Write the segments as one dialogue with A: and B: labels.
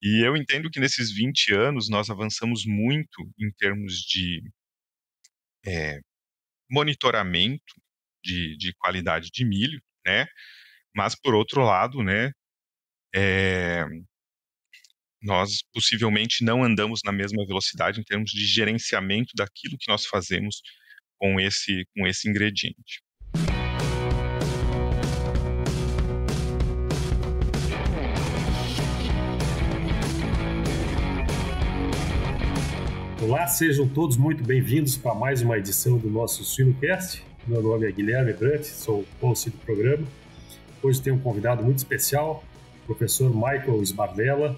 A: E eu entendo que nesses 20 anos nós avançamos muito em termos de é, monitoramento de, de, qualidade de milho, né? Mas, por outro lado, né, é, nós possivelmente não andamos na mesma velocidade em termos de gerenciamento daquilo que nós fazemos com esse, com esse ingrediente.
B: Olá, sejam todos muito bem-vindos para mais uma edição do nosso Suinocast. Meu nome é Guilherme Brant, sou host do programa. Hoje tenho um convidado muito especial, o professor Michael Sbardella.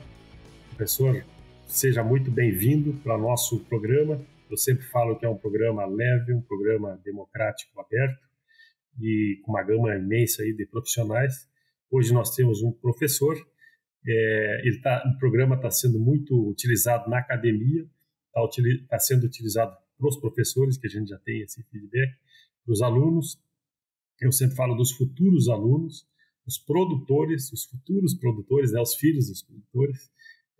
B: Professor, seja muito bem-vindo para nosso programa. Eu sempre falo que é um programa leve, um programa democrático aberto e com uma gama imensa aí de profissionais. Hoje nós temos um professor, é, ele tá, o programa está sendo muito utilizado na academia, está tá sendo utilizado para os professores, que a gente já tem esse feedback, para os alunos. Eu sempre falo dos futuros alunos, os produtores, os futuros produtores, né, os filhos dos produtores,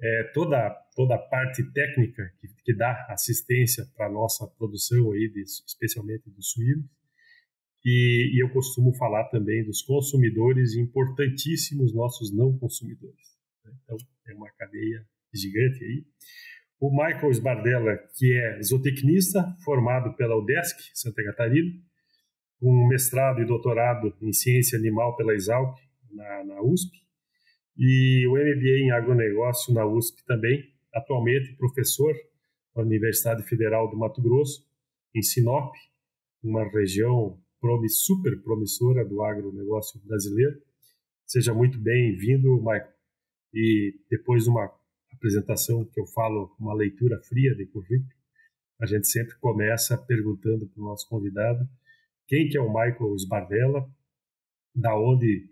B: é, toda toda a parte técnica que, que dá assistência para a nossa produção aí, de, especialmente dos suínos. E, e eu costumo falar também dos consumidores importantíssimos nossos não consumidores. Né. Então é uma cadeia gigante aí o Michael Sbardella, que é zootecnista, formado pela UDESC, Santa Catarina, com mestrado e doutorado em ciência animal pela Exalc, na, na USP, e o MBA em agronegócio na USP também, atualmente professor da Universidade Federal do Mato Grosso, em Sinop, uma região super promissora do agronegócio brasileiro. Seja muito bem-vindo, Michael. E depois de uma apresentação que eu falo uma leitura fria de currículo, a gente sempre começa perguntando para o nosso convidado quem que é o Michael Sbardella, da onde,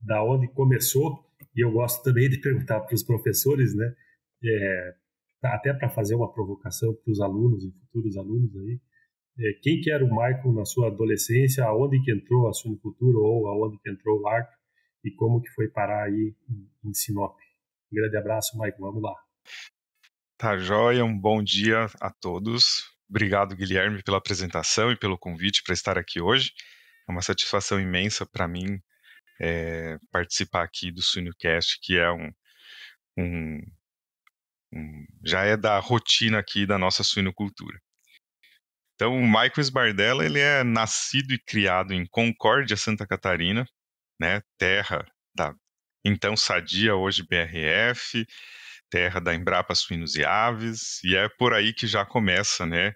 B: da onde começou, e eu gosto também de perguntar para os professores, né, é, até para fazer uma provocação para os alunos e futuros alunos aí, é, quem que era o Michael na sua adolescência, aonde que entrou a cultura ou aonde que entrou o arco e como que foi parar aí em, em Sinop? Um grande abraço, Maicon. Vamos lá.
A: Tá joia, um bom dia a todos. Obrigado, Guilherme, pela apresentação e pelo convite para estar aqui hoje. É uma satisfação imensa para mim é, participar aqui do Suinocast, que é um, um, um, já é da rotina aqui da nossa suinocultura. Então, o Michael Sbardella, ele é nascido e criado em Concórdia, Santa Catarina, né, terra da então Sadia, hoje BRF, terra da Embrapa Suínos e Aves, e é por aí que já começa né,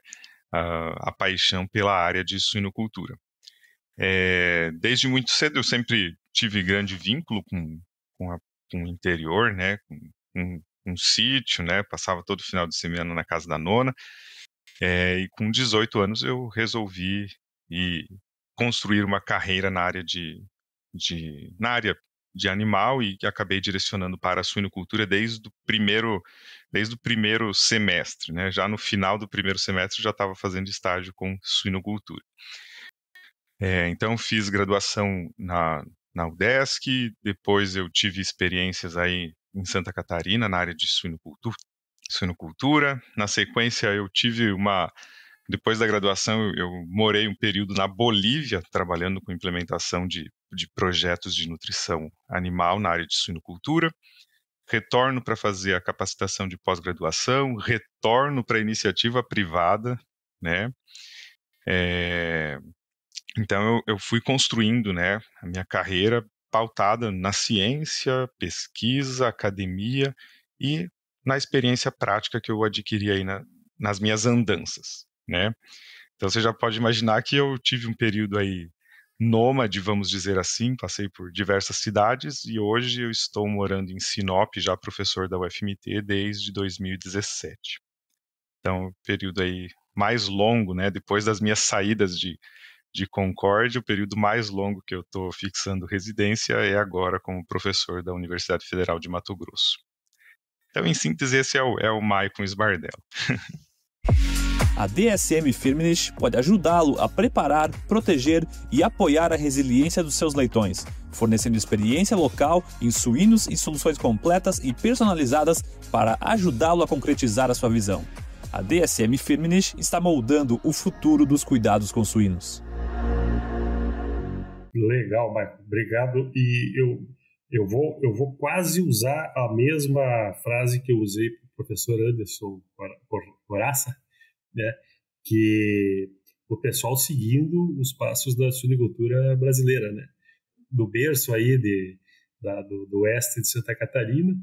A: a, a paixão pela área de suinocultura. É, desde muito cedo eu sempre tive grande vínculo com, com, a, com o interior, né, com, com um sítio, né, passava todo final de semana na casa da nona, é, e com 18 anos eu resolvi e construir uma carreira na área de, de na área de animal e acabei direcionando para a suinocultura desde o primeiro, desde o primeiro semestre. Né? Já no final do primeiro semestre já estava fazendo estágio com suinocultura. É, então fiz graduação na, na UDESC, depois eu tive experiências aí em Santa Catarina na área de suinocultura. suinocultura. Na sequência eu tive uma depois da graduação eu morei um período na Bolívia trabalhando com implementação de de projetos de nutrição animal na área de suinocultura, retorno para fazer a capacitação de pós-graduação, retorno para a iniciativa privada, né? É, então eu, eu, fui construindo, né, a minha carreira pautada na ciência, pesquisa, academia e na experiência prática que eu adquiri aí na, nas minhas andanças, né? Então você já pode imaginar que eu tive um período aí nômade, vamos dizer assim, passei por diversas cidades e hoje eu estou morando em Sinop, já professor da UFMT desde 2017. Então, período aí mais longo, né, depois das minhas saídas de de Concórdia, o período mais longo que eu estou fixando residência é agora como professor da Universidade Federal de Mato Grosso. Então, em síntese, esse é o, é o Maicon Esbardel. A DSM Firmenich pode ajudá-lo a preparar, proteger e apoiar a resiliência dos seus leitões, fornecendo experiência local em suínos e soluções completas e personalizadas para ajudá-lo a concretizar a sua visão. A DSM Firmenich está moldando o futuro dos cuidados com suínos.
B: Legal, Marco. Obrigado. E eu, eu, vou, eu vou quase usar a mesma frase que eu usei para o professor Anderson Coraça né? Que o pessoal seguindo os passos da suinicultura brasileira, né? Do berço aí de, da, do, do, oeste de Santa Catarina,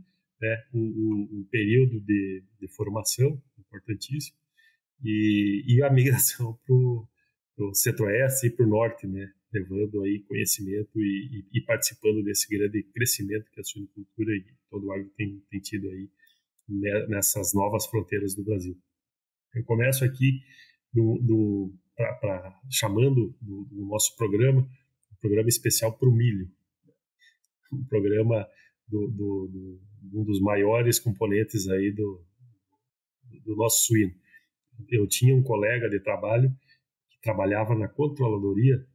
B: né? Um, período de, de, formação importantíssimo e, e a migração para o centro-oeste e para o norte, né? Levando aí conhecimento e, e, e, participando desse grande crescimento que a suinicultura e todo o agro tem, tem tido aí né? nessas novas fronteiras do Brasil. Eu começo aqui do, do pra, pra, chamando do, do, nosso programa, um programa especial para o milho. Um programa do, do, um dos maiores componentes aí do, do nosso suíno. Eu tinha um colega de trabalho que trabalhava na controladoria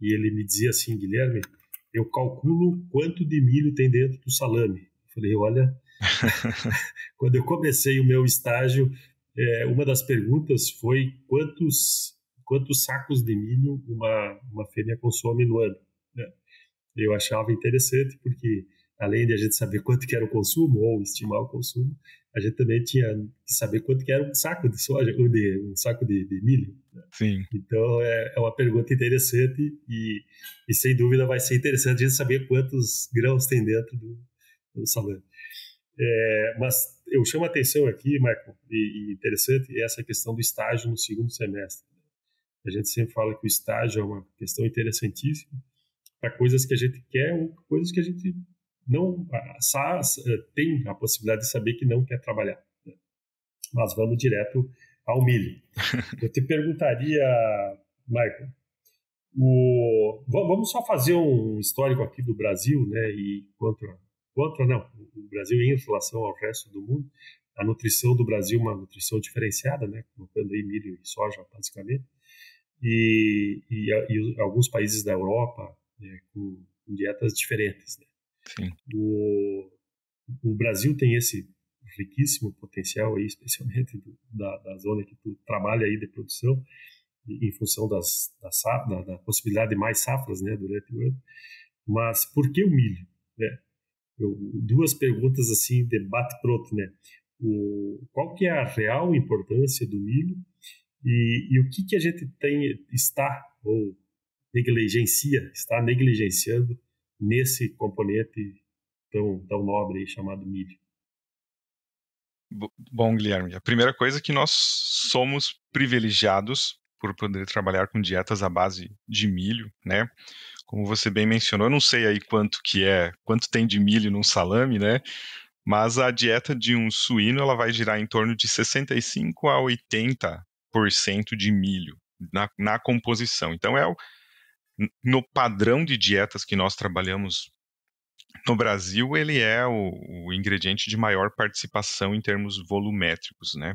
B: e ele me dizia assim, Guilherme, eu calculo quanto de milho tem dentro do salame. Eu falei, olha, quando eu comecei o meu estágio é, uma das perguntas foi quantos, quantos sacos de milho uma, uma fêmea consome no ano. Né? Eu achava interessante porque, além de a gente saber quanto que era o consumo, ou estimar o consumo, a gente também tinha que saber quanto que era um saco de soja, ou de, um saco de, de milho. Né? Sim. Então, é, é, uma pergunta interessante e, e, sem dúvida, vai ser interessante a gente saber quantos grãos tem dentro do, do salame. É, mas eu chamo a atenção aqui, Michael, e, e interessante, essa questão do estágio no segundo semestre. A gente sempre fala que o estágio é uma questão interessantíssima para coisas que a gente quer ou coisas que a gente não a, tem a possibilidade de saber que não quer trabalhar. Né? Mas vamos direto ao milho. Eu te perguntaria, Michael, o, vamos só fazer um histórico aqui do Brasil, né? E quanto Contra, não. O Brasil, em relação ao resto do mundo, a nutrição do Brasil uma nutrição diferenciada, né? Colocando aí milho e soja, basicamente. E, e, e alguns países da Europa né? com, com, dietas diferentes, né? Sim. O, o Brasil tem esse riquíssimo potencial aí, especialmente do, da, da zona que tu trabalha aí de produção, em função das, das da, da, possibilidade de mais safras, né, durante o ano. Mas por que o milho? Né? Eu, duas perguntas assim, debate pronto, né? O, qual que é a real importância do milho e, e o que que a gente tem, está ou negligencia, está negligenciando nesse componente tão, tão nobre aí, chamado milho?
A: Bom, Guilherme, a primeira coisa é que nós somos privilegiados por poder trabalhar com dietas à base de milho, né? como você bem mencionou, não sei aí quanto que é, quanto tem de milho num salame, né? Mas a dieta de um suíno ela vai girar em torno de 65 a 80% de milho na, na composição. Então é o, no padrão de dietas que nós trabalhamos no Brasil, ele é o, o ingrediente de maior participação em termos volumétricos, né?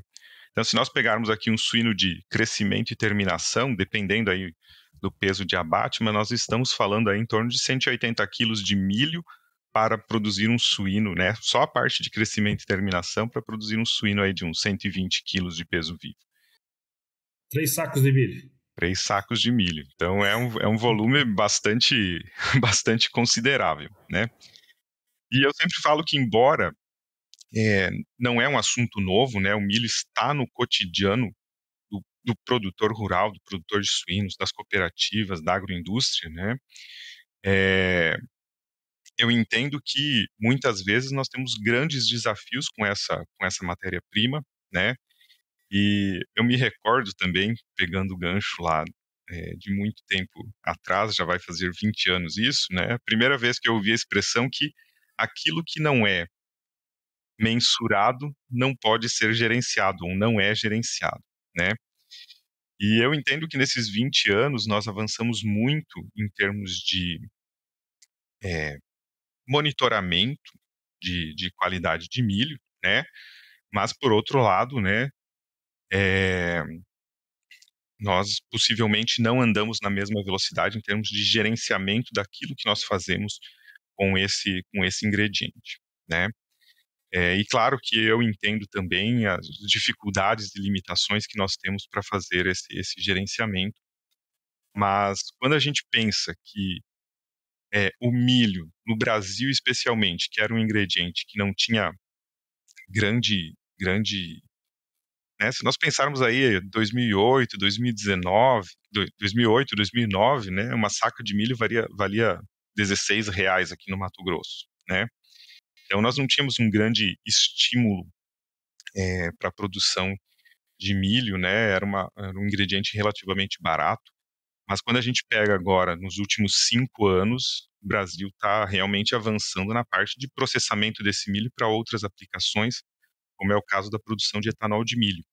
A: Então, se nós pegarmos aqui um suíno de crescimento e terminação, dependendo aí do peso de abate, mas nós estamos falando aí em torno de 180 quilos de milho para produzir um suíno, né? Só a parte de crescimento e terminação para produzir um suíno aí de uns 120 quilos de peso vivo. Três sacos de milho. Três sacos de milho. Então é um, é um volume bastante, bastante considerável, né? E eu sempre falo que, embora é, não é um assunto novo, né? O milho está no cotidiano do, do produtor rural, do produtor de suínos, das cooperativas, da agroindústria, né? É, eu entendo que muitas vezes nós temos grandes desafios com essa com essa matéria-prima, né? E eu me recordo também, pegando o gancho lá é, de muito tempo atrás, já vai fazer 20 anos isso, né? A primeira vez que eu ouvi a expressão que aquilo que não é mensurado não pode ser gerenciado ou não é gerenciado, né? E eu entendo que nesses 20 anos nós avançamos muito em termos de é, monitoramento de, de, qualidade de milho, né? Mas por outro lado, né? É, nós possivelmente não andamos na mesma velocidade em termos de gerenciamento daquilo que nós fazemos com esse com esse ingrediente, né? É, e claro que eu entendo também as dificuldades e limitações que nós temos para fazer esse, esse gerenciamento, mas quando a gente pensa que é, o milho, no Brasil especialmente, que era um ingrediente que não tinha grande. grande né? Se nós pensarmos aí 2008, 2019, 2008, 2009, né? uma saca de milho valia, valia 16 reais aqui no Mato Grosso. Né? Então, nós não tínhamos um grande estímulo é, eh, para a produção de milho, né? Era, uma, era um ingrediente relativamente barato. Mas quando a gente pega agora, nos últimos cinco anos, o Brasil está realmente avançando na parte de processamento desse milho para outras aplicações, como é o caso da produção de etanol de milho.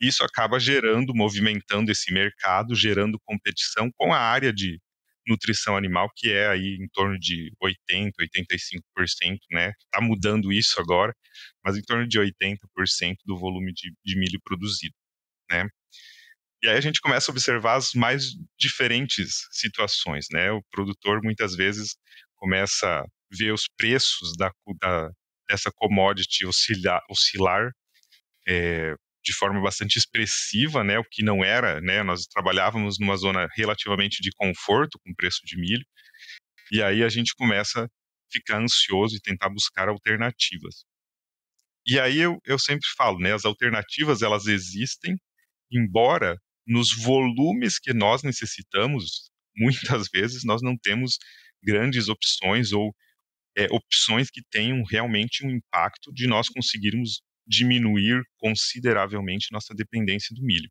A: Isso acaba gerando, movimentando esse mercado, gerando competição com a área de nutrição animal, que é aí em torno de 80%, 85%, né? Está mudando isso agora, mas em torno de 80% do volume de, de milho produzido, né? E aí a gente começa a observar as mais diferentes situações, né? O produtor muitas vezes começa a ver os preços da, da dessa commodity oscilar, oscilar eh, é, de forma bastante expressiva, né, o que não era, né, nós trabalhávamos numa zona relativamente de conforto com preço de milho, e aí a gente começa a ficar ansioso e tentar buscar alternativas. E aí eu, eu sempre falo, né, as alternativas elas existem, embora nos volumes que nós necessitamos, muitas vezes nós não temos grandes opções ou é, opções que tenham realmente um impacto de nós conseguirmos diminuir consideravelmente nossa dependência do milho,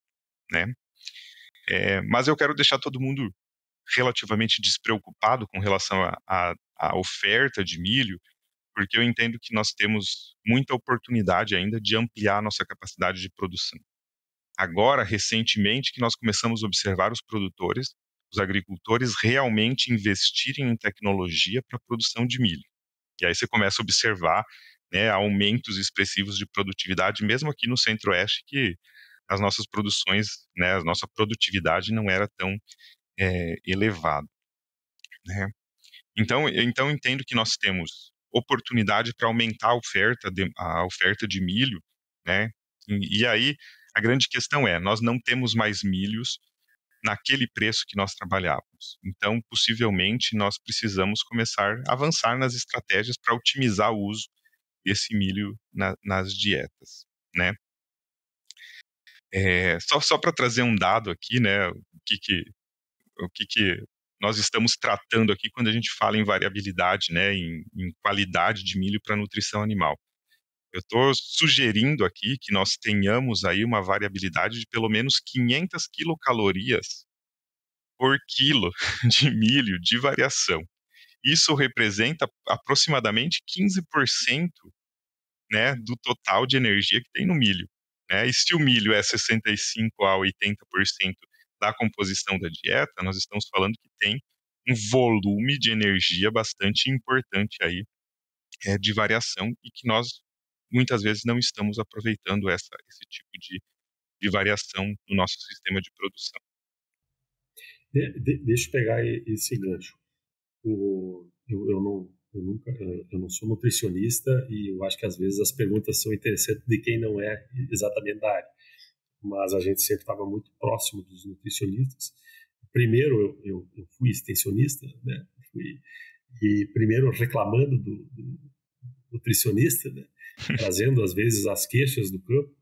A: né? É, mas eu quero deixar todo mundo relativamente despreocupado com relação à oferta de milho, porque eu entendo que nós temos muita oportunidade ainda de ampliar nossa capacidade de produção. Agora, recentemente, que nós começamos a observar os produtores, os agricultores realmente investirem em tecnologia para a produção de milho. E aí você começa a observar né, aumentos expressivos de produtividade, mesmo aqui no Centro-Oeste, que as nossas produções, né, a nossa produtividade não era tão é, eh, elevada. Né? Então, então entendo que nós temos oportunidade para aumentar a oferta de, a oferta de milho, né? E, e aí a grande questão é, nós não temos mais milhos naquele preço que nós trabalhávamos. Então, possivelmente, nós precisamos começar a avançar nas estratégias para otimizar o uso esse milho na, nas dietas, né? É, só só para trazer um dado aqui, né? O que que, o que que nós estamos tratando aqui quando a gente fala em variabilidade, né? Em, em qualidade de milho para nutrição animal. Eu estou sugerindo aqui que nós tenhamos aí uma variabilidade de pelo menos 500 quilocalorias por quilo de milho de variação. Isso representa aproximadamente 15% né, do total de energia que tem no milho. Né? E se o milho é 65% a 80% da composição da dieta, nós estamos falando que tem um volume de energia bastante importante aí é, de variação e que nós muitas vezes não estamos aproveitando essa, esse tipo de, de variação no nosso sistema de produção.
B: De, de, deixa eu pegar esse gancho. O, eu, eu não eu, nunca, eu não sou nutricionista e eu acho que às vezes as perguntas são interessantes de quem não é exatamente da área. Mas a gente sempre estava muito próximo dos nutricionistas. Primeiro, eu, eu, eu fui extensionista, né? Fui, e primeiro reclamando do, do nutricionista, né? trazendo às vezes as queixas do campo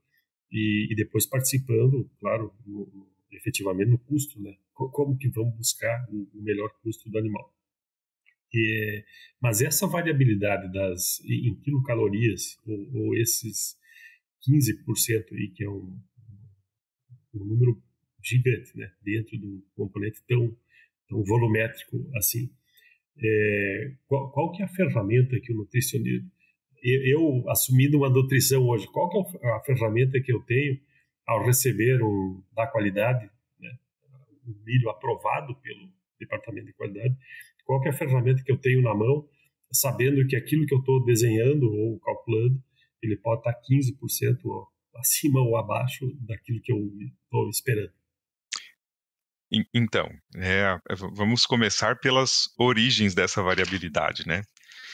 B: e, e depois participando, claro, no, efetivamente no custo, né? Como que vamos buscar o, o melhor custo do animal? É, mas essa variabilidade das em quilocalorias ou, ou esses 15% aí que é um, um, número gigante, né, dentro do componente tão tão volumétrico assim, é, qual, qual, que é a ferramenta que o nutricionista eu, eu assumindo uma nutrição hoje, qual que é a ferramenta que eu tenho ao receber um da qualidade, né, um milho aprovado pelo departamento de qualidade qual é a ferramenta que eu tenho na mão, sabendo que aquilo que eu estou desenhando ou calculando, ele pode estar tá 15% acima ou abaixo daquilo que eu estou esperando.
A: Então, é, é vamos começar pelas origens dessa variabilidade, né?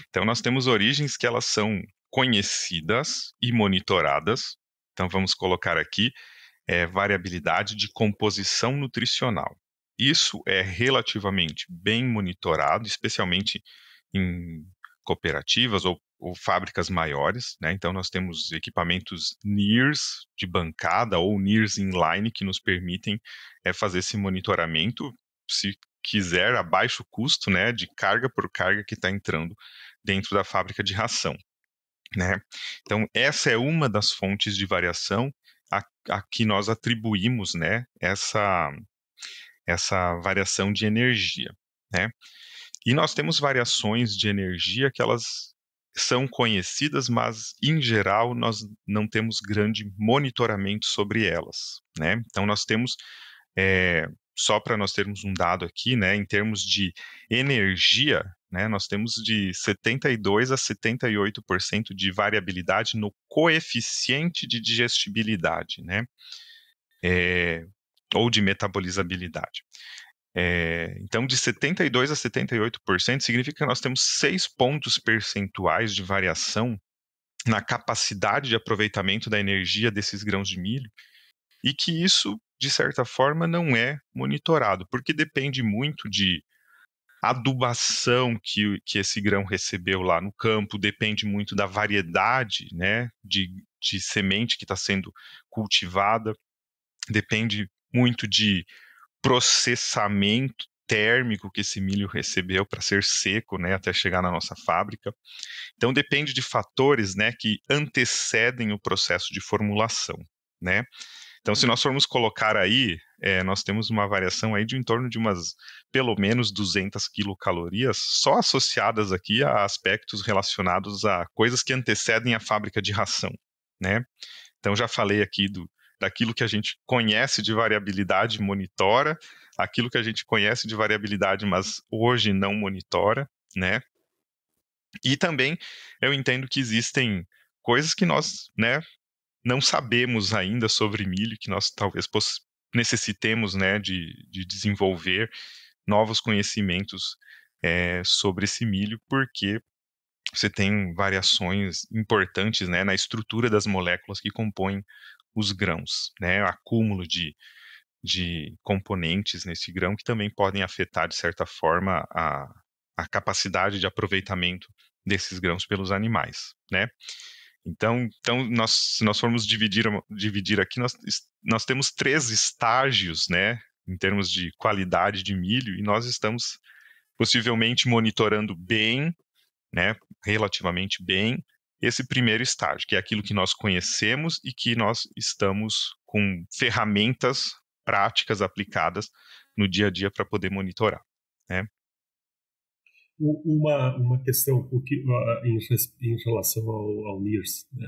A: Então, nós temos origens que elas são conhecidas e monitoradas. Então, vamos colocar aqui é, variabilidade de composição nutricional. Isso é relativamente bem monitorado, especialmente em cooperativas ou, ou fábricas maiores. Né? Então, nós temos equipamentos NIRS de bancada ou NIRS inline que nos permitem é, fazer esse monitoramento, se quiser, a baixo custo, né, de carga por carga que está entrando dentro da fábrica de ração. Né? Então, essa é uma das fontes de variação a, a que nós atribuímos né, essa, essa variação de energia, né? E nós temos variações de energia que elas são conhecidas, mas em geral nós não temos grande monitoramento sobre elas, né? Então nós temos é, só para nós termos um dado aqui, né? Em termos de energia, né? Nós temos de 72 a 78% de variabilidade no coeficiente de digestibilidade, né? É, ou de metabolizabilidade. É, então, de 72% a 78% significa que nós temos 6 pontos percentuais de variação na capacidade de aproveitamento da energia desses grãos de milho, e que isso, de certa forma, não é monitorado, porque depende muito de adubação que, que esse grão recebeu lá no campo, depende muito da variedade né, de, de semente que está sendo cultivada, depende muito de processamento térmico que esse milho recebeu para ser seco, né, até chegar na nossa fábrica. Então depende de fatores, né, que antecedem o processo de formulação, né. Então se nós formos colocar aí, é, nós temos uma variação aí de em torno de umas pelo menos 200 quilocalorias só associadas aqui a aspectos relacionados a coisas que antecedem a fábrica de ração, né. Então já falei aqui do daquilo que a gente conhece de variabilidade monitora, aquilo que a gente conhece de variabilidade, mas hoje não monitora, né? E também eu entendo que existem coisas que nós, né, não sabemos ainda sobre milho, que nós talvez necessitemos, né, de, de desenvolver novos conhecimentos é, sobre esse milho, porque você tem variações importantes né, na estrutura das moléculas que compõem os grãos, né? O acúmulo de, de componentes nesse grão que também podem afetar, de certa forma, a, a capacidade de aproveitamento desses grãos pelos animais, né? Então, então nós, se nós formos dividir, dividir aqui, nós, nós temos três estágios, né, em termos de qualidade de milho, e nós estamos possivelmente monitorando bem, né, relativamente bem, esse primeiro estágio, que é aquilo que nós conhecemos e que nós estamos com ferramentas práticas aplicadas no dia a dia para poder monitorar. Né?
B: Uma, uma questão porque em, em, relação ao, ao NIRS. Né?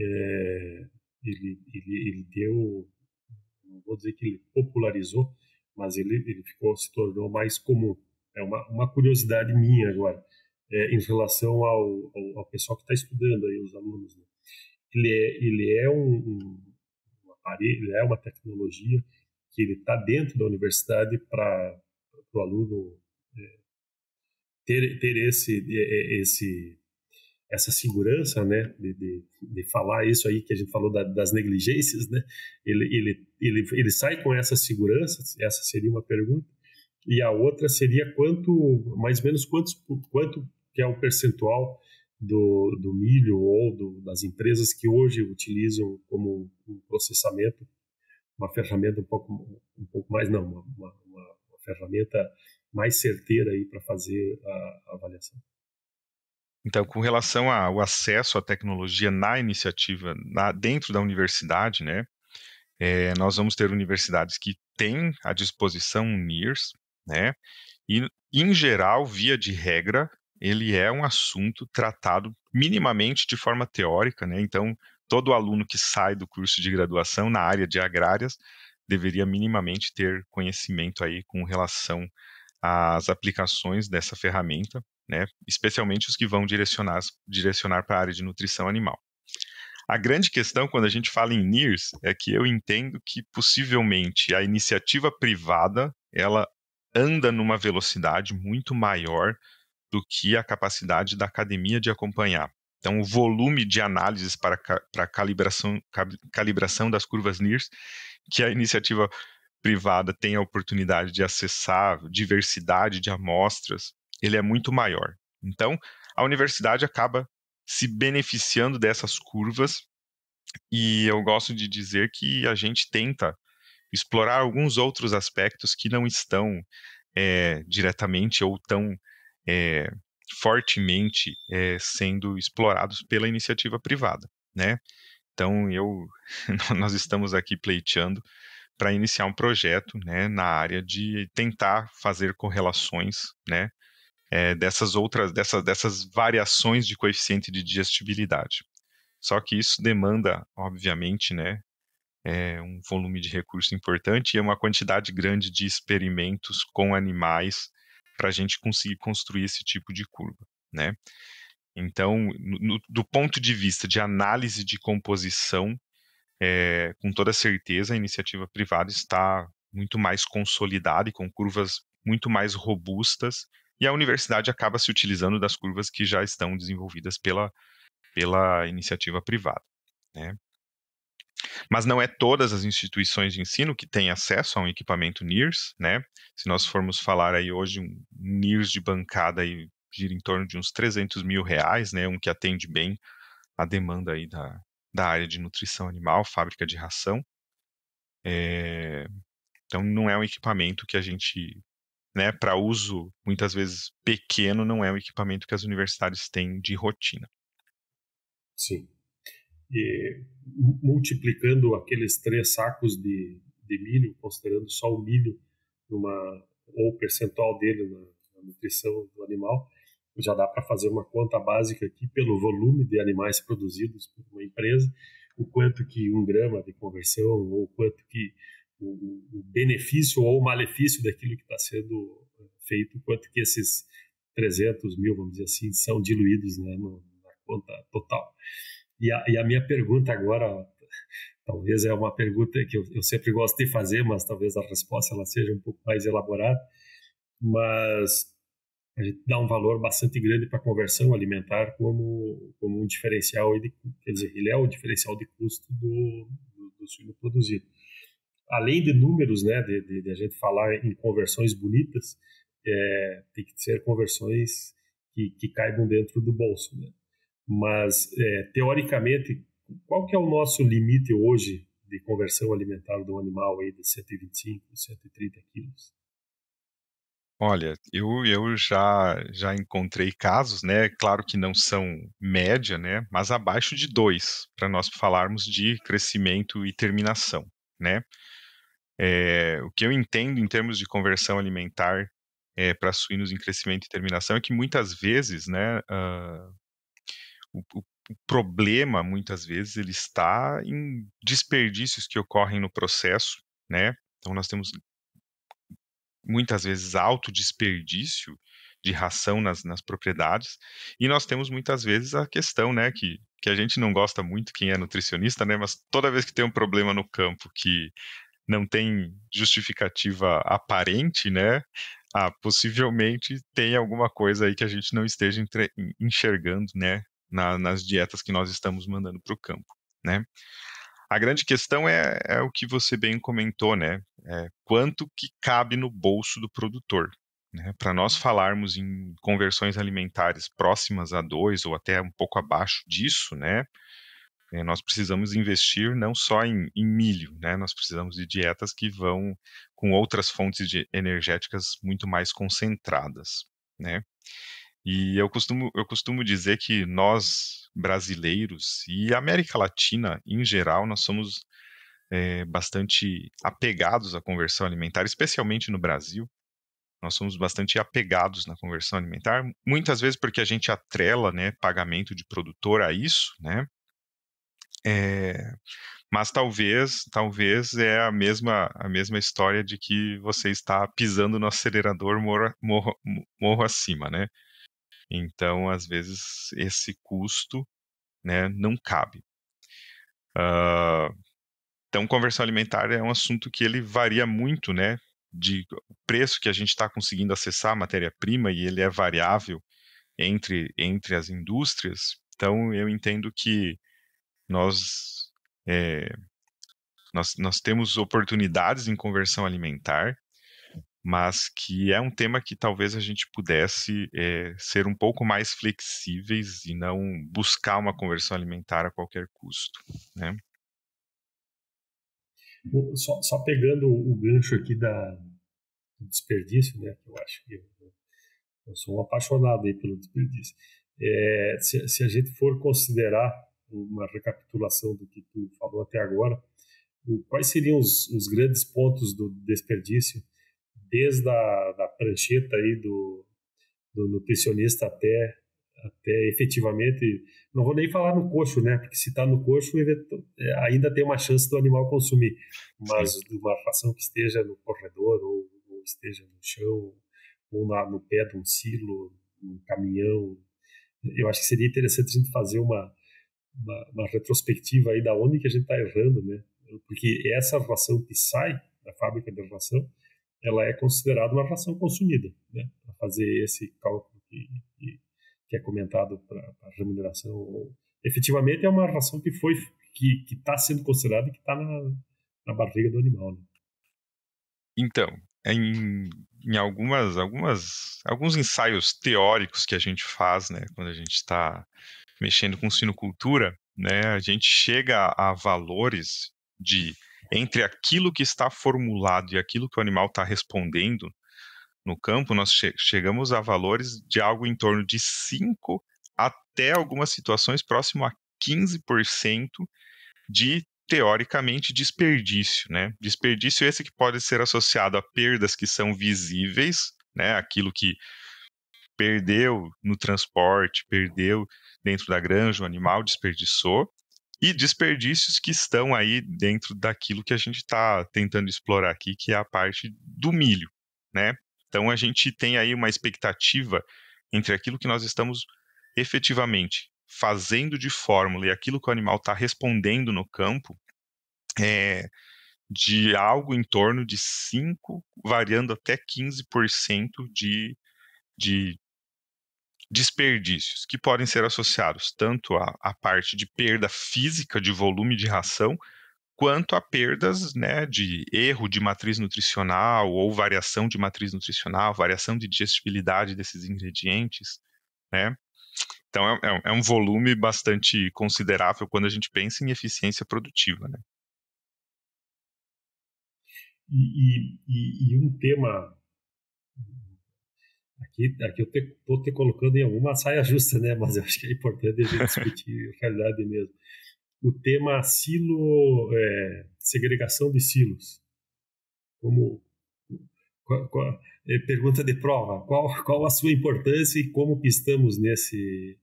B: É, ele, ele, ele deu, não vou dizer que ele popularizou, mas ele, ele ficou, se tornou mais comum. É uma, uma curiosidade minha agora é, em relação ao, ao, ao pessoal que está estudando aí os alunos. Né? Ele é ele é um, um, um aparelho, é uma tecnologia que ele está dentro da universidade para o aluno é, ter ter esse é, é, esse essa segurança, né, de, de, de, falar isso aí que a gente falou da, das negligências, né, ele, ele, ele, ele sai com essa segurança, essa seria uma pergunta, e a outra seria quanto, mais ou menos quantos, quanto que é o percentual do, do milho ou do, das empresas que hoje utilizam como um processamento uma ferramenta um pouco um pouco mais não uma, uma, uma ferramenta mais certeira aí para fazer a, a, avaliação.
A: Então, com relação ao acesso à tecnologia na iniciativa, na, dentro da universidade, né, é, nós vamos ter universidades que têm à disposição NIRS, né, e, em geral, via de regra, ele é um assunto tratado minimamente de forma teórica, né? Então, todo aluno que sai do curso de graduação na área de agrárias deveria minimamente ter conhecimento aí com relação às aplicações dessa ferramenta, né? Especialmente os que vão direcionar, direcionar para a área de nutrição animal. A grande questão quando a gente fala em NIRS é que eu entendo que possivelmente a iniciativa privada ela anda numa velocidade muito maior do que a capacidade da academia de acompanhar. Então, o volume de análises para, para calibração, calibração das curvas NIRS que a iniciativa privada tem a oportunidade de acessar, diversidade de amostras, ele é muito maior. Então, a universidade acaba se beneficiando dessas curvas e eu gosto de dizer que a gente tenta explorar alguns outros aspectos que não estão é, diretamente ou tão é, fortemente é, sendo explorados pela iniciativa privada, né? Então eu, nós estamos aqui pleiteando para iniciar um projeto, né, na área de tentar fazer correlações, né, é, dessas outras, dessas, dessas variações de coeficiente de digestibilidade. Só que isso demanda, obviamente, né, é um volume de recurso importante e uma quantidade grande de experimentos com animais para a gente conseguir construir esse tipo de curva, né? Então, no, do ponto de vista de análise de composição, é, com toda certeza a iniciativa privada está muito mais consolidada e com curvas muito mais robustas, e a universidade acaba se utilizando das curvas que já estão desenvolvidas pela, pela iniciativa privada. Né? mas não é todas as instituições de ensino que têm acesso a um equipamento NIRS, né? Se nós formos falar aí hoje um NIRS de bancada aí gira em torno de uns 300 mil reais, né? Um que atende bem a demanda aí da, da área de nutrição animal, fábrica de ração. É... Então não é um equipamento que a gente, né? Para uso muitas vezes pequeno, não é um equipamento que as universidades têm de rotina. Sim
B: e, multiplicando aqueles três sacos de, de milho, considerando só o milho numa, ou o percentual dele na, na nutrição do animal, já dá para fazer uma conta básica aqui pelo volume de animais produzidos por uma empresa, o quanto que um grama de conversão, ou o quanto que o, o benefício ou o malefício daquilo que está sendo eh, feito, quanto que esses 300 mil, vamos dizer assim, são diluídos né, no, na conta total. E a, e a minha pergunta agora, talvez é uma pergunta que eu, eu, sempre gosto de fazer, mas talvez a resposta ela seja um pouco mais elaborada, mas a gente dá um valor bastante grande para a conversão alimentar como, como um diferencial, de, quer dizer, ele é o diferencial de custo do, do, do suíno produzido. Além de números, né, de, de, de a gente falar em conversões bonitas, é, tem que ser conversões que, que caibam dentro do bolso, né? Mas, é, teoricamente, qual que é o nosso limite hoje de conversão alimentar do animal aí de 125, 130 quilos?
A: Olha, eu, eu já, já encontrei casos, né? Claro que não são média, né? Mas abaixo de dois para nós falarmos de crescimento e terminação, né? É, o que eu entendo em termos de conversão alimentar é, para suínos em crescimento e terminação é que muitas vezes, né, uh, o, o problema, muitas vezes, ele está em desperdícios que ocorrem no processo, né? Então, nós temos, muitas vezes, alto desperdício de ração nas, nas propriedades, e nós temos, muitas vezes, a questão, né, que, que a gente não gosta muito, quem é nutricionista, né, mas toda vez que tem um problema no campo que não tem justificativa aparente, né, ah, possivelmente tem alguma coisa aí que a gente não esteja enxergando, né, na, nas dietas que nós estamos mandando para o campo, né? A grande questão é, é, o que você bem comentou, né? É quanto que cabe no bolso do produtor. Né? Para nós falarmos em conversões alimentares próximas a dois ou até um pouco abaixo disso, né? É, nós precisamos investir não só em, em, milho, né? Nós precisamos de dietas que vão com outras fontes de, energéticas muito mais concentradas, né? E eu costumo, eu costumo dizer que nós, brasileiros, e América Latina em geral, nós somos é, bastante apegados à conversão alimentar, especialmente no Brasil. Nós somos bastante apegados na conversão alimentar, muitas vezes porque a gente atrela né, pagamento de produtor a isso, né? É, mas talvez, talvez é a mesma, a mesma história de que você está pisando no acelerador morro, morro, morro acima, né? Então, às vezes, esse custo né, não cabe. Uh, então, conversão alimentar é um assunto que ele varia muito, né? De preço que a gente está conseguindo acessar a matéria-prima e ele é variável entre, entre as indústrias. Então, eu entendo que nós, é, nós, nós temos oportunidades em conversão alimentar mas que é um tema que talvez a gente pudesse é, ser um pouco mais flexíveis e não buscar uma conversão alimentar a qualquer custo. Né?
B: Só, só, pegando o gancho aqui da, do desperdício, né? Eu acho que eu, eu sou um apaixonado aí pelo desperdício. É, se, se, a gente for considerar uma recapitulação do que tu falou até agora, o, quais seriam os, os grandes pontos do desperdício? desde a da prancheta aí do, do nutricionista até até efetivamente, não vou nem falar no coxo, né? Porque se está no coxo, é, ainda tem uma chance do animal consumir. Mas Sim. uma ração que esteja no corredor, ou, ou esteja no chão, ou na, no pé de um silo, um caminhão, eu acho que seria interessante a gente fazer uma, uma, uma retrospectiva aí da onde que a gente está errando, né? Porque essa ração que sai da fábrica de ração, ela é considerada uma ração consumida, né? Para fazer esse cálculo que, que, que é comentado para remuneração. Efetivamente é uma ração que foi que está sendo considerada e que está na, na barriga do animal. Né?
A: Então, é em, em algumas, algumas, alguns ensaios teóricos que a gente faz, né, quando a gente está mexendo com sinocultura, né, a gente chega a valores de entre aquilo que está formulado e aquilo que o animal está respondendo no campo, nós che chegamos a valores de algo em torno de 5 até algumas situações próximo a 15% de teoricamente desperdício, né? Desperdício esse que pode ser associado a perdas que são visíveis, né? Aquilo que perdeu no transporte, perdeu dentro da granja, o animal desperdiçou, e desperdícios que estão aí dentro daquilo que a gente está tentando explorar aqui, que é a parte do milho, né? Então a gente tem aí uma expectativa entre aquilo que nós estamos efetivamente fazendo de fórmula e aquilo que o animal está respondendo no campo, é, de algo em torno de 5, variando até 15% de, de desperdícios que podem ser associados tanto à, à parte de perda física de volume de ração, quanto a perdas né, de erro de matriz nutricional ou variação de matriz nutricional, variação de digestibilidade desses ingredientes, né? Então é, é, é um volume bastante considerável quando a gente pensa em eficiência produtiva, né?
B: E, e, e um tema Aqui, aqui eu estou te, colocando em alguma saia justa, né? Mas eu acho que é importante a gente discutir a realidade mesmo. O tema silo, é, segregação de silos. Como, qual, qual, é, pergunta de prova, qual, qual a sua importância e como que estamos nesse,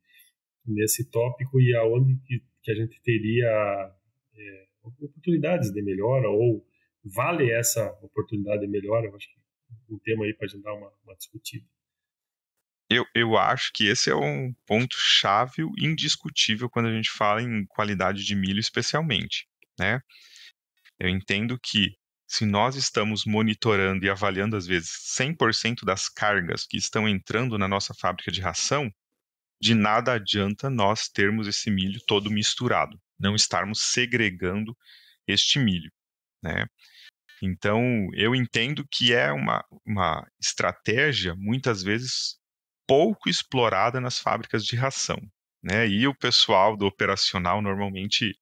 B: nesse tópico e aonde que, que a gente teria é, oportunidades de melhora ou vale essa oportunidade de melhora? Eu acho que um tema aí para a gente dar uma, uma discutida
A: eu, eu acho que esse é um ponto chave indiscutível quando a gente fala em qualidade de milho, especialmente. Né? Eu entendo que se nós estamos monitorando e avaliando, às vezes, 100% das cargas que estão entrando na nossa fábrica de ração, de nada adianta nós termos esse milho todo misturado, não estarmos segregando este milho. Né? Então, eu entendo que é uma, uma estratégia, muitas vezes, pouco explorada nas fábricas de ração. Né? E o pessoal do operacional normalmente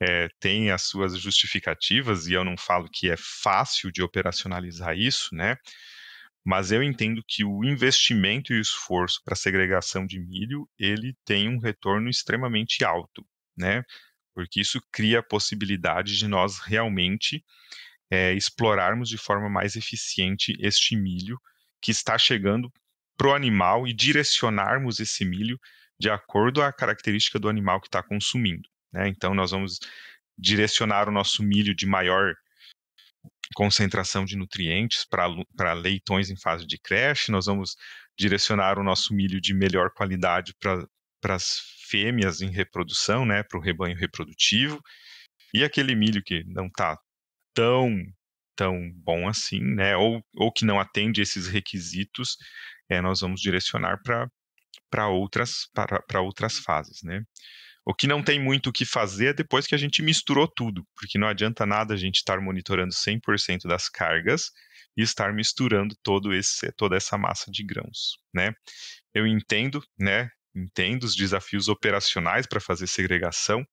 A: é, tem as suas justificativas, e eu não falo que é fácil de operacionalizar isso, né? mas eu entendo que o investimento e o esforço para a segregação de milho ele tem um retorno extremamente alto, né? porque isso cria a possibilidade de nós realmente é, explorarmos de forma mais eficiente este milho que está chegando para o animal e direcionarmos esse milho de acordo à característica do animal que está consumindo. Né? Então, nós vamos direcionar o nosso milho de maior concentração de nutrientes para leitões em fase de creche, nós vamos direcionar o nosso milho de melhor qualidade para as fêmeas em reprodução, né, para o rebanho reprodutivo, e aquele milho que não está tão tão bom assim, né? Ou, ou que não atende esses requisitos, é, nós vamos direcionar para outras, outras fases, né? O que não tem muito o que fazer é depois que a gente misturou tudo, porque não adianta nada a gente estar monitorando 100% das cargas e estar misturando todo esse, toda essa massa de grãos, né? Eu entendo, né? Entendo os desafios operacionais para fazer segregação,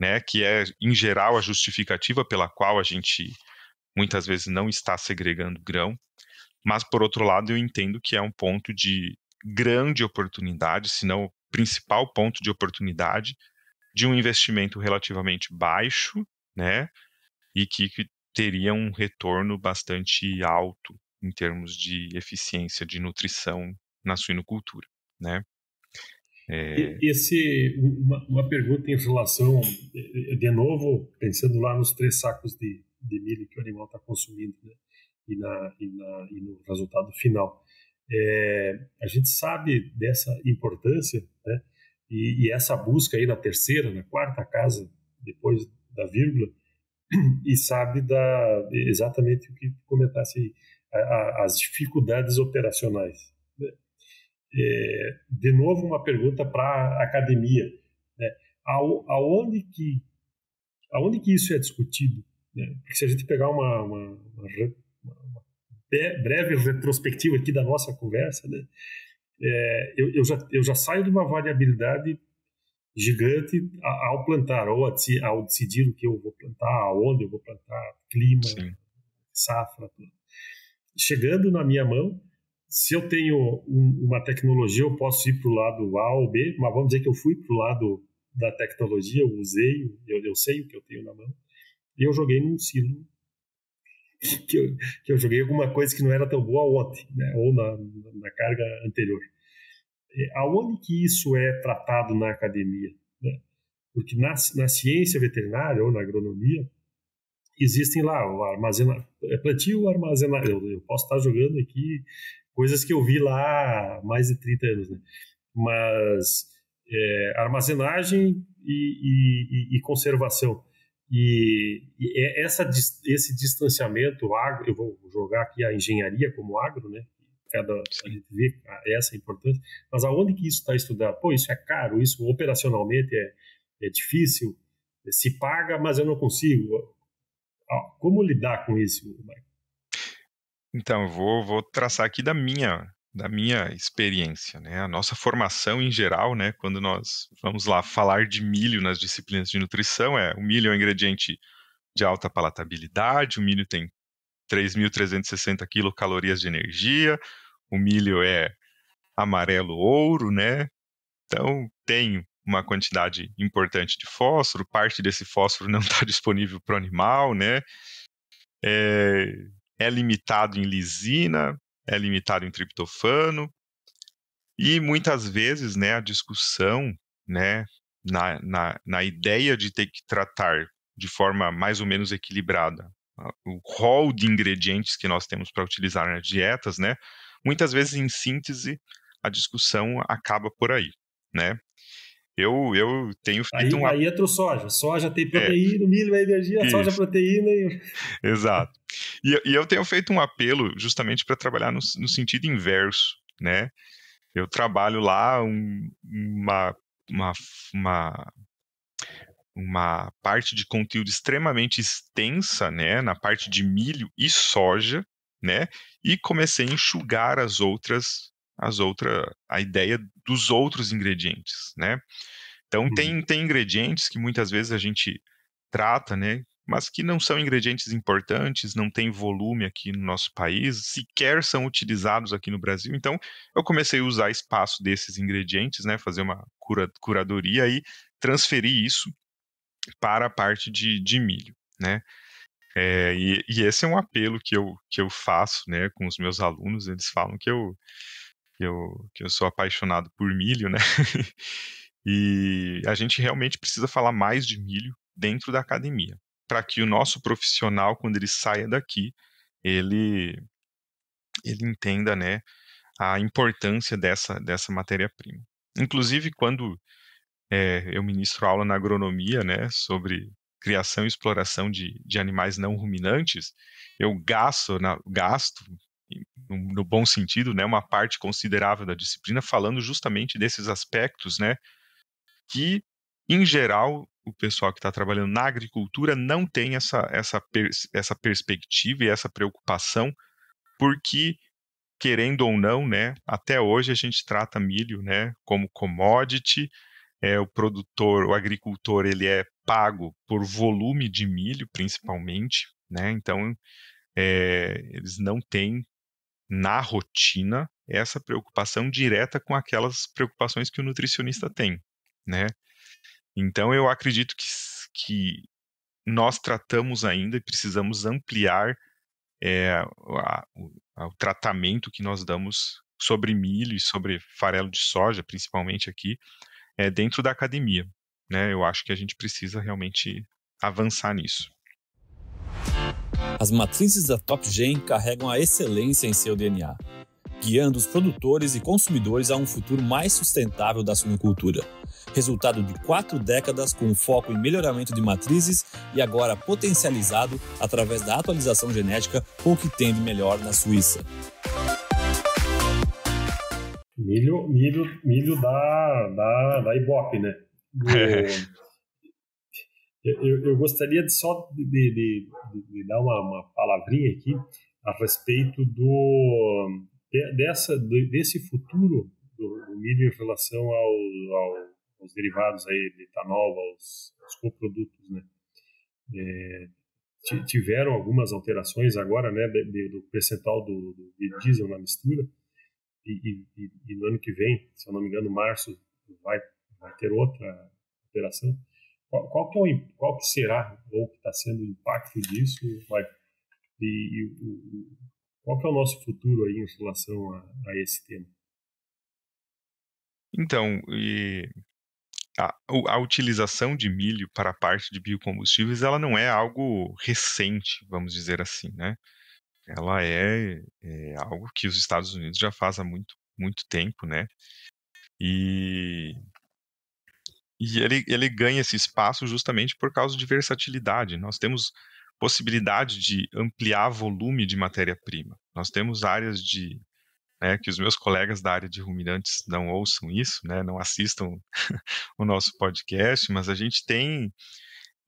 A: né? Que é, em geral, a justificativa pela qual a gente muitas vezes não está segregando grão, mas por outro lado eu entendo que é um ponto de grande oportunidade, se não o principal ponto de oportunidade de um investimento relativamente baixo, né, e que, que teria um retorno bastante alto em termos de eficiência de nutrição na suinocultura, né? É...
B: Esse, uma, uma pergunta em relação, de novo, pensando lá nos três sacos de, de milho que o animal está consumindo né? e, na, e, na, e no resultado final. É, a gente sabe dessa importância né? e, e, essa busca aí na terceira, na quarta casa, depois da vírgula, e sabe da, exatamente o que comentasse aí, a, a, as dificuldades operacionais. Né? É, de novo, uma pergunta para a academia. Né? aonde, que, aonde que isso é discutido? Né? Porque se a gente pegar uma, uma, uma, uma breve retrospectiva aqui da nossa conversa, né? É, eu, eu, já, eu já saio de uma variabilidade gigante ao plantar, ou ao decidir o que eu vou plantar, aonde eu vou plantar, clima, Sim. safra, tudo. Chegando na minha mão, se eu tenho um, uma tecnologia, eu posso ir para o lado A ou B, mas vamos dizer que eu fui para o lado da tecnologia, eu usei, eu, eu sei o que eu tenho na mão eu joguei num silo que eu, que eu joguei alguma coisa que não era tão boa ontem, né? ou na, na carga anterior. É, aonde que isso é tratado na academia? Né? Porque na, na ciência veterinária ou na agronomia, existem lá o armazena, é plantio armazenamento. Eu, eu posso estar jogando aqui coisas que eu vi lá há mais de 30 anos, né? mas é, armazenagem e, e, e, conservação. E, e é essa, esse distanciamento agro, eu vou jogar aqui a engenharia como agro, né? Cada a gente vê ah, essa é importância, importante, mas aonde que isso está estudado? Pô, isso é caro, isso operacionalmente é, é difícil, se paga, mas eu não consigo. Ah, como lidar com isso, Michael?
A: Então, vou, vou traçar aqui da minha da minha experiência, né? A nossa formação em geral, né? Quando nós vamos lá falar de milho nas disciplinas de nutrição, é o milho é um ingrediente de alta palatabilidade, o milho tem 3.360 quilocalorias de energia, o milho é amarelo ouro, né? Então tem uma quantidade importante de fósforo, parte desse fósforo não está disponível para o animal, né? É, é limitado em lisina, é limitado em triptofano. E muitas vezes, né, a discussão, né, na, na, na ideia de ter que tratar de forma mais ou menos equilibrada o rol de ingredientes que nós temos para utilizar nas dietas, né, muitas vezes, em síntese, a discussão acaba por aí, né. Eu, eu tenho feito aí, Aí entra o soja. Soja tem é.
B: proteína, é. milho é energia, é Isso. soja proteína. E...
A: Exato. E, e, eu tenho feito um apelo justamente para trabalhar no, no, sentido inverso, né? Eu trabalho lá um, uma, uma, uma, uma parte de conteúdo extremamente extensa, né? Na parte de milho e soja, né? E comecei a enxugar as outras as outras, a ideia dos outros ingredientes, né? Então uhum. tem, tem ingredientes que muitas vezes a gente trata, né? Mas que não são ingredientes importantes, não tem volume aqui no nosso país, sequer são utilizados aqui no Brasil. Então eu comecei a usar espaço desses ingredientes, né? Fazer uma cura, curadoria e transferir isso para a parte de, de milho, né? É, e, e, esse é um apelo que eu, que eu faço né, com os meus alunos, eles falam que eu, que eu, que eu sou apaixonado por milho, né? e a gente realmente precisa falar mais de milho dentro da academia, para que o nosso profissional, quando ele saia daqui, ele, ele entenda, né, a importância dessa, dessa matéria-prima. Inclusive, quando é, eu ministro aula na agronomia, né, sobre criação e exploração de, de animais não ruminantes, eu gasto, na, gasto no, bom sentido, né, uma parte considerável da disciplina falando justamente desses aspectos, né, que em geral o pessoal que está trabalhando na agricultura não tem essa essa essa perspectiva e essa preocupação, porque querendo ou não, né, até hoje a gente trata milho, né, como commodity, é o produtor, o agricultor, ele é pago por volume de milho principalmente, né, então é, eles não têm na rotina essa preocupação direta com aquelas preocupações que o nutricionista uhum. tem, né? Então eu acredito que, que nós tratamos ainda e precisamos ampliar é, a, a, o tratamento que nós damos sobre milho e sobre farelo de soja, principalmente aqui, é, dentro da academia. Né? Eu acho que a gente precisa realmente avançar nisso. As matrizes da Top Gen carregam a excelência
B: em seu DNA, guiando os produtores e consumidores a um futuro mais sustentável da
A: suinocultura. Resultado de quatro décadas com foco em melhoramento de matrizes e agora potencializado através da atualização genética com o que tem de melhor na Suíça.
B: Milho, milho, milho da, da, da Ibope, né? Do... É. Eu, eu gostaria de só de, de, de dar uma, uma, palavrinha aqui a respeito do dessa desse futuro do, do milho em relação ao, ao, aos derivados aí de etanol, aos, aos coprodutos, né? É, tiveram algumas alterações agora, né, de, de, do percentual do, do, de diesel na mistura. E, e, e, no ano que vem, se eu não me engano, março, vai, vai ter outra alteração. Qual, qual, que, é o, qual que será ou que está sendo o impacto disso, E, e o, qual que é o nosso futuro aí em relação a, a esse tema?
A: Então, e a, a, utilização de milho para a parte de biocombustíveis ela não é algo recente, vamos dizer assim, né? Ela é, é algo que os Estados Unidos já faz há muito, muito tempo, né? E e ele, ele ganha esse espaço justamente por causa de versatilidade. Nós temos possibilidade de ampliar volume de matéria-prima. Nós temos áreas de. Né, que os meus colegas da área de ruminantes não ouçam isso, né, não assistam o nosso podcast, mas a gente tem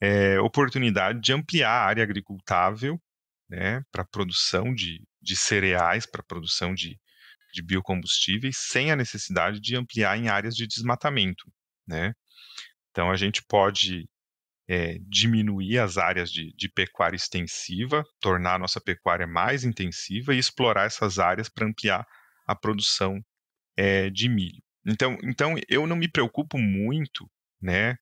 A: é, oportunidade de ampliar a área agricultável né, para produção de, de cereais, para produção de, de biocombustíveis, sem a necessidade de ampliar em áreas de desmatamento. Né? Então, a gente pode é, diminuir as áreas de, de pecuária extensiva, tornar a nossa pecuária mais intensiva e explorar essas áreas para ampliar a produção é, de milho. Então, então, eu não me preocupo muito né,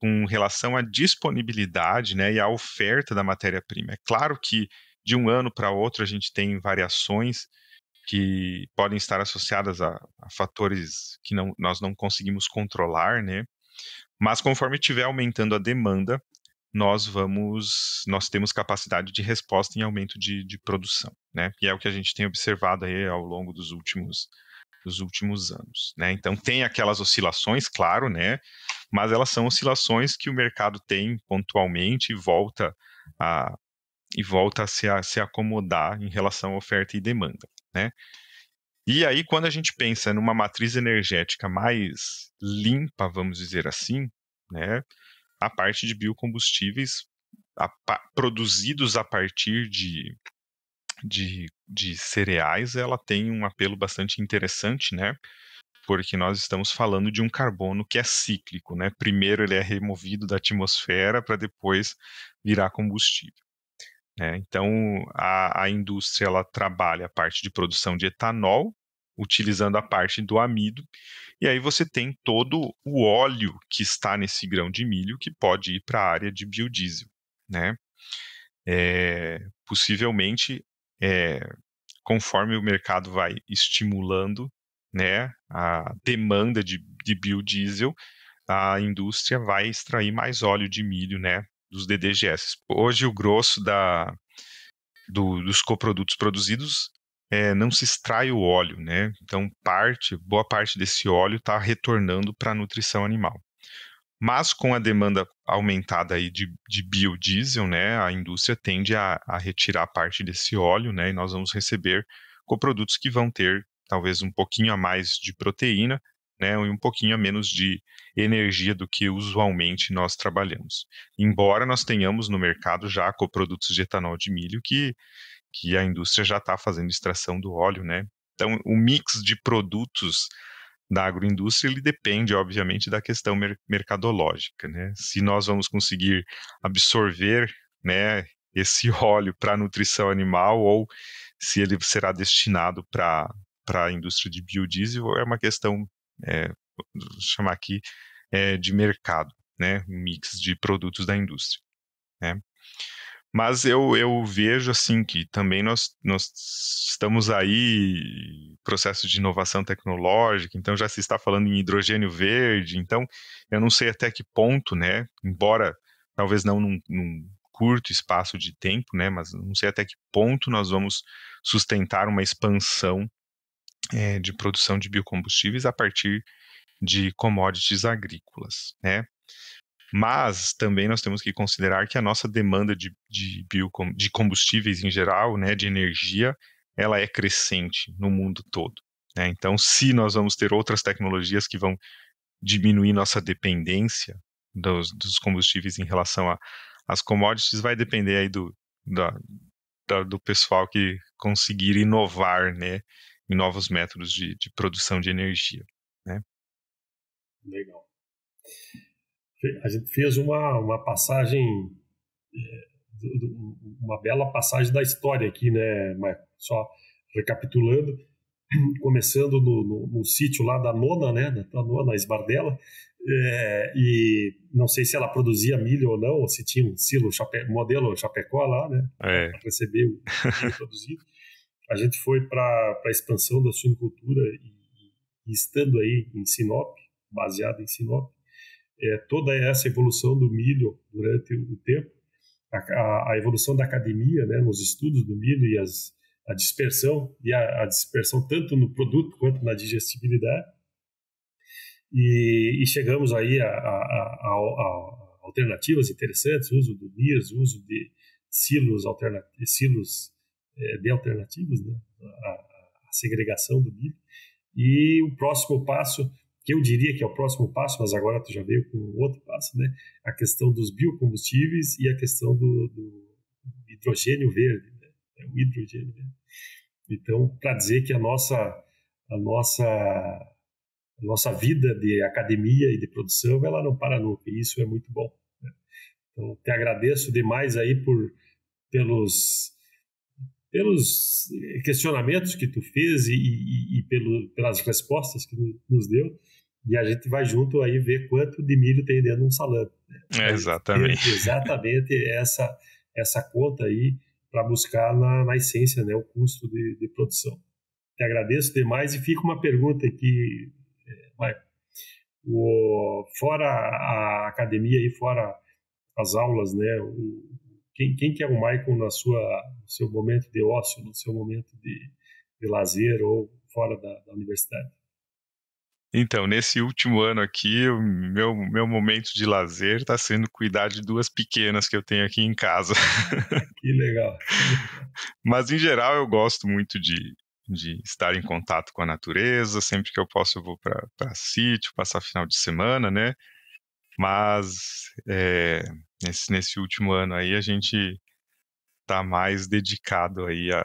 A: com relação à disponibilidade né, e à oferta da matéria-prima. É claro que de um ano para outro a gente tem variações que podem estar associadas a, a fatores que não, nós não conseguimos controlar, né? Mas conforme estiver aumentando a demanda, nós vamos, nós temos capacidade de resposta em aumento de, de produção, né? E é o que a gente tem observado aí ao longo dos últimos dos últimos anos, né? Então tem aquelas oscilações, claro, né? Mas elas são oscilações que o mercado tem pontualmente e volta a e volta a se, a, se acomodar em relação à oferta e demanda, né? E aí, quando a gente pensa numa matriz energética mais limpa, vamos dizer assim, né, a parte de biocombustíveis a, produzidos a partir de, de, de cereais, ela tem um apelo bastante interessante, né? porque nós estamos falando de um carbono que é cíclico, né? Primeiro ele é removido da atmosfera para depois virar combustível. Né? Então a, a indústria ela trabalha a parte de produção de etanol, utilizando a parte do amido. E aí você tem todo o óleo que está nesse grão de milho que pode ir para a área de biodiesel, né? É, possivelmente, é, conforme o mercado vai estimulando né, a demanda de, de biodiesel, a indústria vai extrair mais óleo de milho né, dos DDGS. Hoje, o grosso da, do, dos coprodutos produzidos é, não se extrai o óleo, né? Então, parte, boa parte desse óleo está retornando para a nutrição animal. Mas com a demanda aumentada aí de, de biodiesel, né, a indústria tende a, a, retirar parte desse óleo, né, e nós vamos receber coprodutos que vão ter talvez um pouquinho a mais de proteína, né, e um pouquinho a menos de energia do que usualmente nós trabalhamos. Embora nós tenhamos no mercado já coprodutos de etanol de milho que que a indústria já está fazendo extração do óleo, né? Então, o mix de produtos da agroindústria ele depende, obviamente, da questão mer mercadológica, né? Se nós vamos conseguir absorver, né, esse óleo para nutrição animal ou se ele será destinado para para a indústria de biodiesel é uma questão é, chamar aqui é, de mercado, né? mix de produtos da indústria, né? Mas eu, eu vejo assim que também nós, nós estamos aí processo de inovação tecnológica, então já se está falando em hidrogênio verde, então eu não sei até que ponto, né? Embora talvez não num, num curto espaço de tempo, né? Mas não sei até que ponto nós vamos sustentar uma expansão é, de produção de biocombustíveis a partir de commodities agrícolas, né? Mas também nós temos que considerar que a nossa demanda de, de, biocom, de combustíveis em geral, né, de energia, ela é crescente no mundo todo. Né? Então, se nós vamos ter outras tecnologias que vão diminuir nossa dependência dos, dos combustíveis em relação às commodities, vai depender aí do, da, da, do pessoal que conseguir inovar, né, em novos métodos de, de produção de energia, né?
B: Legal a gente fez uma, uma passagem, é, uma bela passagem da história aqui, né, Marco? Só recapitulando, começando no, no, no sítio lá da nona, né, da nona Esbardela, é, e não sei se ela produzia milho ou não, ou se tinha um silo modelo Chapecó lá, né, é. para receber o milho produzido. A gente foi para a expansão da suinocultura e, e estando aí em Sinop, baseado em Sinop, é, toda essa evolução do milho durante o tempo, a, a evolução da academia, né, nos estudos do milho e as, a dispersão e a, a, dispersão tanto no produto quanto na digestibilidade, e, e chegamos aí a, a, alternativas interessantes, uso do NIRS, uso de silos, silos é, de alternativas, né, a segregação do milho. E o próximo passo que eu diria que é o próximo passo, mas agora tu já veio com outro passo, né? A questão dos biocombustíveis e a questão do, do hidrogênio verde, né? É o hidrogênio verde. Então, para dizer que a nossa a nossa a nossa vida de academia e de produção, ela não para nunca, e isso é muito bom. Né? Então, te agradeço demais aí por pelos pelos questionamentos que tu fez e, e, e pelo, pelas respostas que nos deu e a gente vai junto aí ver quanto de milho tem dentro de um salame. Né?
A: É, exatamente. É
B: exatamente essa, essa conta aí para buscar na, na, essência né, o custo de, de, produção. Te agradeço demais e fica uma pergunta aqui, Maicon. É, fora a academia e fora as aulas, né, o, quem, quem que é o Maicon na sua, no seu momento de ócio, no seu momento de, de lazer ou fora da, da universidade?
A: Então, nesse último ano aqui, o meu, meu momento de lazer está sendo cuidar de duas pequenas que eu tenho aqui em casa. Que legal. Mas, em geral, eu gosto muito de, de estar em contato com a natureza. Sempre que eu posso, eu vou para sítio, passar final de semana, né? Mas, é, nesse, nesse último ano aí, a gente está mais dedicado aí a,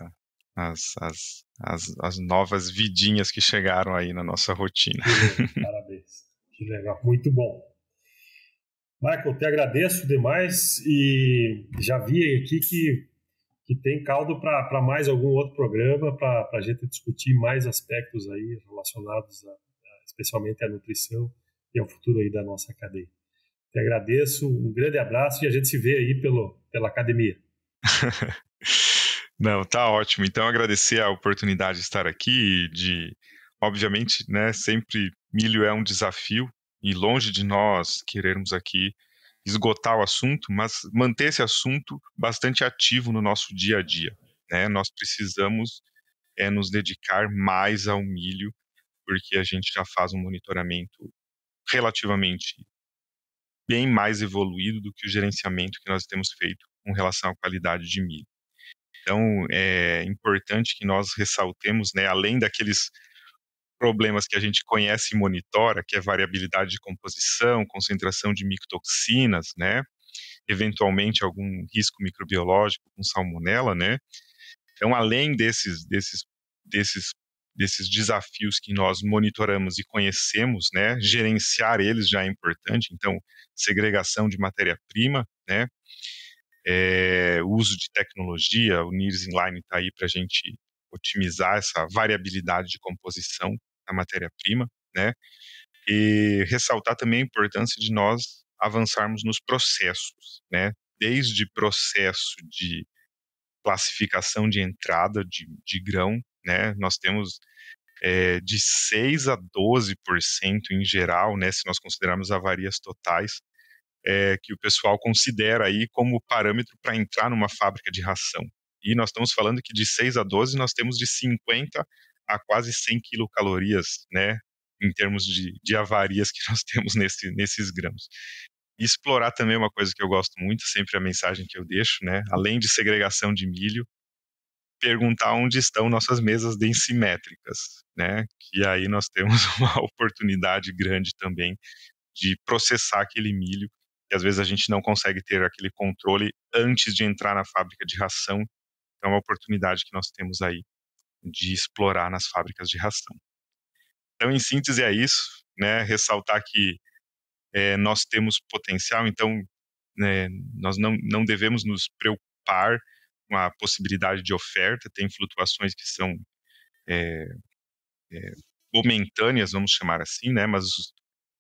A: as, as, as, as, novas vidinhas que chegaram aí na nossa rotina. Parabéns.
B: Que legal, muito bom. Michael, te agradeço demais e já vi aqui que, que tem caldo para mais algum outro programa, para a gente discutir mais aspectos aí relacionados a, a, especialmente à nutrição e ao futuro aí da nossa cadeia. Te agradeço, um grande abraço e a gente se vê aí pelo, pela academia.
A: Não, tá ótimo. Então, agradecer a oportunidade de estar aqui, de, obviamente, né, sempre milho é um desafio e longe de nós querermos aqui esgotar o assunto, mas manter esse assunto bastante ativo no nosso dia a dia, né? Nós precisamos é nos dedicar mais ao milho, porque a gente já faz um monitoramento relativamente bem mais evoluído do que o gerenciamento que nós temos feito com relação à qualidade de milho. Então, é importante que nós ressaltemos, né, além daqueles problemas que a gente conhece e monitora, que é variabilidade de composição, concentração de micotoxinas, né, eventualmente algum risco microbiológico com salmonela, né? Então, além desses desses desses desses desafios que nós monitoramos e conhecemos, né, gerenciar eles já é importante, então segregação de matéria-prima, né? é, uso de tecnologia, o NIRS Inline está aí para a gente otimizar essa variabilidade de composição da matéria-prima, né? E ressaltar também a importância de nós avançarmos nos processos, né? Desde processo de classificação de entrada de, de grão, né? Nós temos é, de 6 a 12% em geral, né? Se nós considerarmos avarias totais, é, que o pessoal considera aí como parâmetro para entrar numa fábrica de ração. E nós estamos falando que de 6 a 12 nós temos de 50 a quase 100 quilocalorias, né, em termos de, de avarias que nós temos nesse, nesses grãos. explorar também é uma coisa que eu gosto muito, sempre a mensagem que eu deixo, né, além de segregação de milho, perguntar onde estão nossas mesas densimétricas, né, que aí nós temos uma oportunidade grande também de processar aquele milho e às vezes a gente não consegue ter aquele controle antes de entrar na fábrica de ração. Então é uma oportunidade que nós temos aí de explorar nas fábricas de ração. Então, em síntese, é isso. Né? Ressaltar que é, nós temos potencial, então né, nós não, não devemos nos preocupar com a possibilidade de oferta, tem flutuações que são é, é, momentâneas, vamos chamar assim, né, mas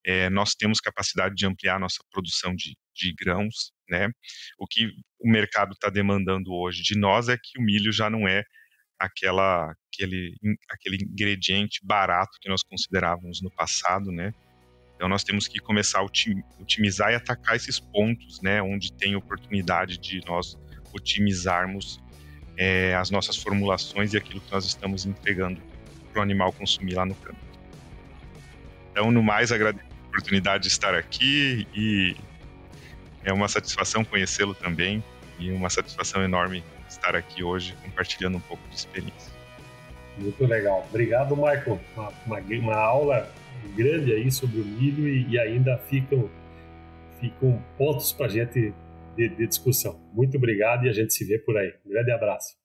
A: é, nós temos capacidade de ampliar nossa produção de, de grãos, né? O que o mercado está demandando hoje de nós é que o milho já não é aquela aquele aquele ingrediente barato que nós considerávamos no passado, né? Então nós temos que começar a otimizar e atacar esses pontos, né, onde tem oportunidade de nós otimizarmos é, as nossas formulações e aquilo que nós estamos entregando para o animal consumir lá no campo. Então, no mais, agradeço oportunidade de estar aqui e é uma satisfação conhecê-lo também e uma satisfação enorme estar aqui hoje compartilhando um pouco de experiência. Muito
B: legal. Obrigado, Michael. Uma, uma, uma aula grande aí sobre o milho e, e ainda ficam, ficam pontos para a gente de, de discussão. Muito obrigado e a gente se vê por aí. Um grande abraço.